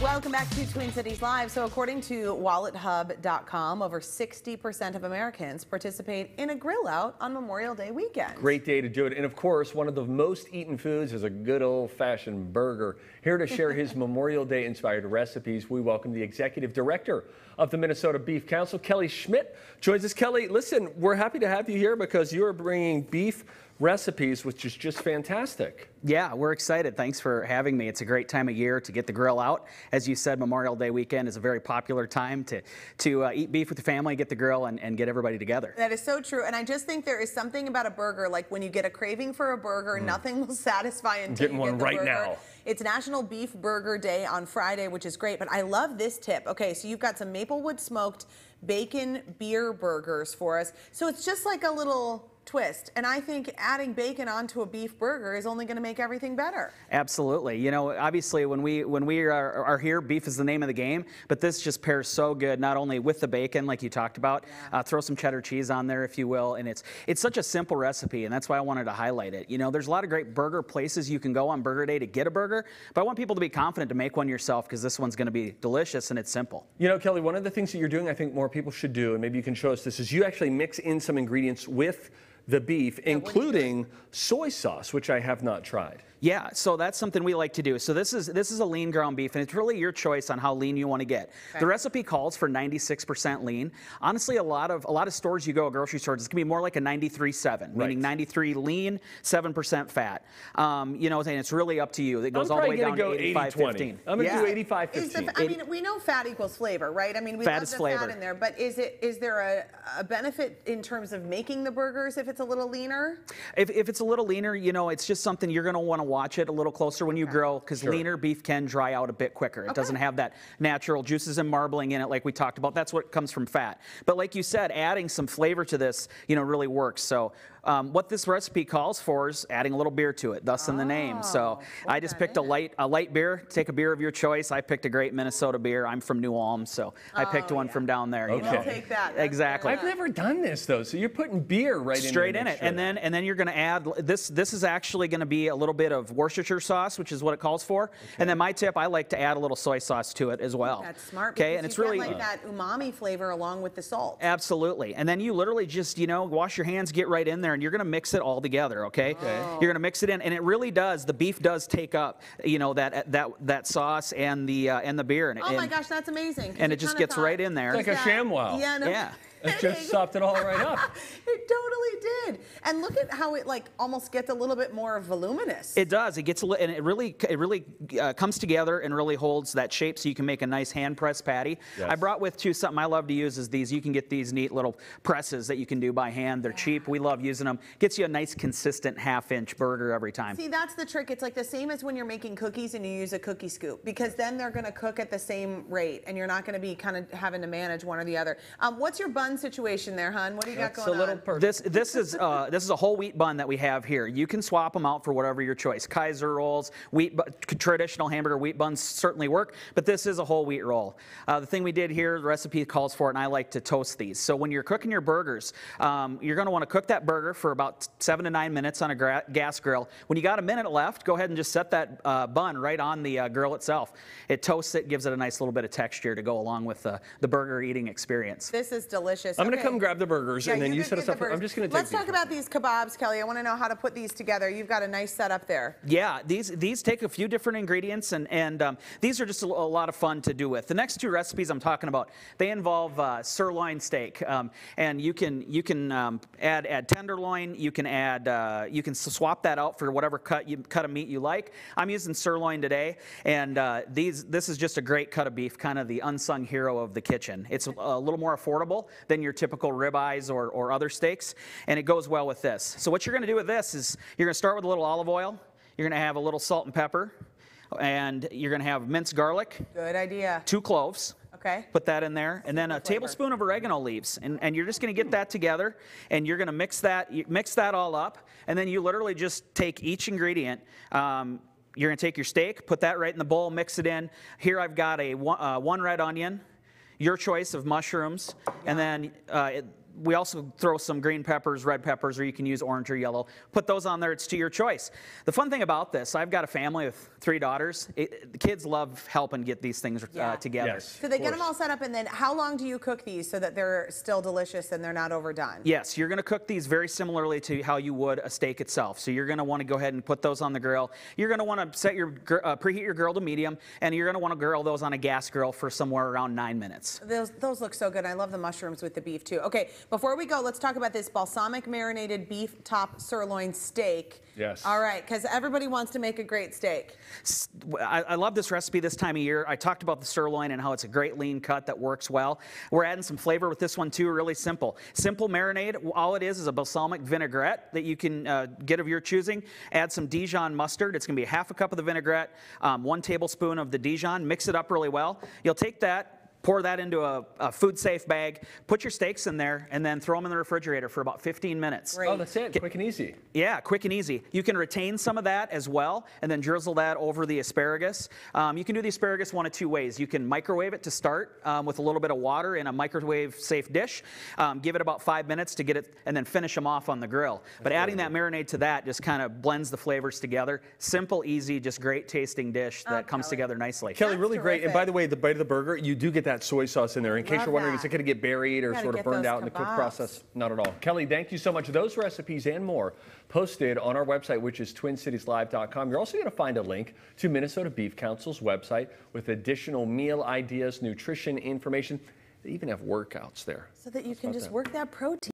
Welcome back to Twin Cities Live. So according to WalletHub.com, over 60% of Americans participate in a grill out on Memorial Day weekend. Great day to do it. And of course, one of the most eaten foods is a good old-fashioned burger. Here to share his Memorial Day inspired recipes, we welcome the executive director of the Minnesota Beef Council, Kelly Schmidt. Joins us, Kelly. Listen, we're happy to have you here because you are bringing beef recipes, which is just fantastic. Yeah, we're excited. Thanks for having me. It's a great time of year to get the grill out. As you said, Memorial Day weekend is a very popular time to, to uh, eat beef with your family, get the grill, and, and get everybody together. That is so true. And I just think there is something about a burger, like when you get a craving for a burger, mm. nothing will satisfy until Getting you get one right burger. now. It's National Beef Burger Day on Friday, which is great. But I love this tip. Okay, so you've got some Maplewood smoked bacon beer burgers for us. So it's just like a little twist. And I think adding bacon onto a beef burger is only going to make everything better. Absolutely. You know, obviously when we when we are, are, here, beef is the name of the game, but this just pairs so good, not only with the bacon, like you talked about, yeah. uh, throw some cheddar cheese on there, if you will. And it's it's such a simple recipe, and that's why I wanted to highlight it. You know, there's a lot of great burger places you can go on Burger Day to get a burger, but I want people to be confident to make one yourself because this one's going to be delicious and it's simple. You know, Kelly, one of the things that you're doing I think more people should do, and maybe you can show us this, is you actually mix in some ingredients with the beef, including soy sauce, which I have not tried. Yeah, so that's something we like to do. So this is this is a lean ground beef, and it's really your choice on how lean you want to get. Okay. The recipe calls for 96% lean. Honestly, a lot of a lot of stores you go, grocery stores, it's gonna be more like a 93-7, right. meaning 93 lean, 7% fat. Um, you know, and it's really up to you. It goes all the way down go to 85-15. I'm gonna yeah. do 85-15. I mean, we know fat equals flavor, right? I mean, we fat love the flavor. fat in there, but is it is there a, a benefit in terms of making the burgers if it's it's a little leaner? If, if it's a little leaner, you know, it's just something you're going to want to watch it a little closer when you okay. grill because sure. leaner beef can dry out a bit quicker. It okay. doesn't have that natural juices and marbling in it like we talked about. That's what comes from fat. But like you said, adding some flavor to this, you know, really works. So um, what this recipe calls for is adding a little beer to it, thus oh, in the name. So oh, I just picked a light a light beer. Take a beer of your choice. I picked a great Minnesota beer. I'm from New Ulm, so I picked oh, one yeah. from down there. Okay. You know? We'll take that. That's exactly. I've never done this though. So you're putting beer right Straight in straight in it, and then and then you're going to add this. This is actually going to be a little bit of Worcestershire sauce, which is what it calls for. Okay. And then my tip, I like to add a little soy sauce to it as well. That's smart. Okay, and it's really like that umami flavor along with the salt. Absolutely, and then you literally just you know wash your hands, get right in there, and you're going to mix it all together. Okay, okay. Oh. you're going to mix it in, and it really does. The beef does take up you know that that that sauce and the uh, and the beer. And, oh my and, gosh, that's amazing. And it just gets thought, right in there. It's like a ShamWow. Yeah. No. yeah. It just sopped it all right up. it totally did. And look at how it like almost gets a little bit more voluminous. It does. It gets a little, and it really, it really uh, comes together and really holds that shape so you can make a nice hand press patty. Yes. I brought with too something I love to use is these. You can get these neat little presses that you can do by hand. They're yeah. cheap. We love using them. Gets you a nice consistent half inch burger every time. See, that's the trick. It's like the same as when you're making cookies and you use a cookie scoop because then they're going to cook at the same rate and you're not going to be kind of having to manage one or the other. Um, what's your bun situation there, hon. What do you That's got going a little on? This this is uh, this is a whole wheat bun that we have here. You can swap them out for whatever your choice. Kaiser rolls, wheat traditional hamburger wheat buns certainly work, but this is a whole wheat roll. Uh, the thing we did here, the recipe calls for it, and I like to toast these. So when you're cooking your burgers, um, you're going to want to cook that burger for about seven to nine minutes on a gas grill. When you got a minute left, go ahead and just set that uh, bun right on the uh, grill itself. It toasts it, gives it a nice little bit of texture to go along with the burger eating experience. This is delicious delicious. I'm going to okay. come grab the burgers yeah, and then you, you set us up. For, I'm just going to Let's talk about these kebabs, Kelly. I want to know how to put these together. You've got a nice setup there. Yeah, these these take a few different ingredients and, and um, these are just a, a, lot of fun to do with. The next two recipes I'm talking about, they involve uh, sirloin steak. Um, and you can you can um, add add tenderloin, you can add uh, you can swap that out for whatever cut you cut of meat you like. I'm using sirloin today and uh, these this is just a great cut of beef, kind of the unsung hero of the kitchen. It's a, a little more affordable than than your typical ribeyes or, or other steaks, and it goes well with this. So what you're gonna do with this is you're gonna start with a little olive oil, you're gonna have a little salt and pepper, and you're gonna have minced garlic. Good idea. Two cloves. Okay. Put that in there, and then a flavor. tablespoon of oregano leaves, and, and you're just going to get that together, and you're going to mix that mix that all up, and then you literally just take each ingredient. Um, you're going to take your steak, put that right in the bowl, mix it in. Here I've got a one, uh, one red onion, your choice of mushrooms, and then uh, it, we also throw some green peppers, red peppers, or you can use orange or yellow. Put those on there, it's to your choice. The fun thing about this, I've got a family with three daughters. It, the kids love helping get these things uh, yeah. uh, together. Yes, so they get them all set up, and then how long do you cook these so that they're still delicious and they're not overdone? Yes, you're gonna cook these very similarly to how you would a steak itself. So you're gonna wanna go ahead and put those on the grill. You're gonna wanna set your, uh, preheat your grill to medium, and you're gonna wanna grill those on a gas grill for somewhere around nine minutes. Those, those look so good. I love the mushrooms with the beef too. Okay, before we go, let's talk about this balsamic marinated beef top sirloin steak. Yes. All right, because everybody wants to make a great steak. I, I, love this recipe this time of year. I talked about the sirloin and how it's a great lean cut that works well. We're adding some flavor with this one too, really simple. Simple marinade, all it is is a balsamic vinaigrette that you can uh, get of your choosing. Add some Dijon mustard. It's going to be half a cup of the vinaigrette, um, one tablespoon of the Dijon. Mix it up really well. You'll take that, pour that into a, a, food safe bag, put your steaks in there, and then throw them in the refrigerator for about 15 minutes. Great. Oh, that's it. Quick and easy. Yeah, quick and easy. You can retain some of that as well, and then drizzle that over the asparagus. Um, you can do the asparagus one of two ways. You can microwave it to start um, with a little bit of water in a microwave safe dish. Um, give it about five minutes to get it, and then finish them off on the grill. But adding that marinade to that just kind of blends the flavors together. Simple, easy, just great tasting dish oh, that oh, comes Kelly. together nicely. Kelly, that's really terrific. great. And by the way, the bite of the burger, you do get that that soy sauce in there. In case you're wondering, that. is it going to get buried or sort of burned out in the cook process? Not at all. Kelly, thank you so much. Those recipes and more posted on our website, which is twincitieslive.com. You're also going to find a link to Minnesota Beef Council's website with additional meal ideas, nutrition information. They even have workouts there. So that you That's can just that. work that protein.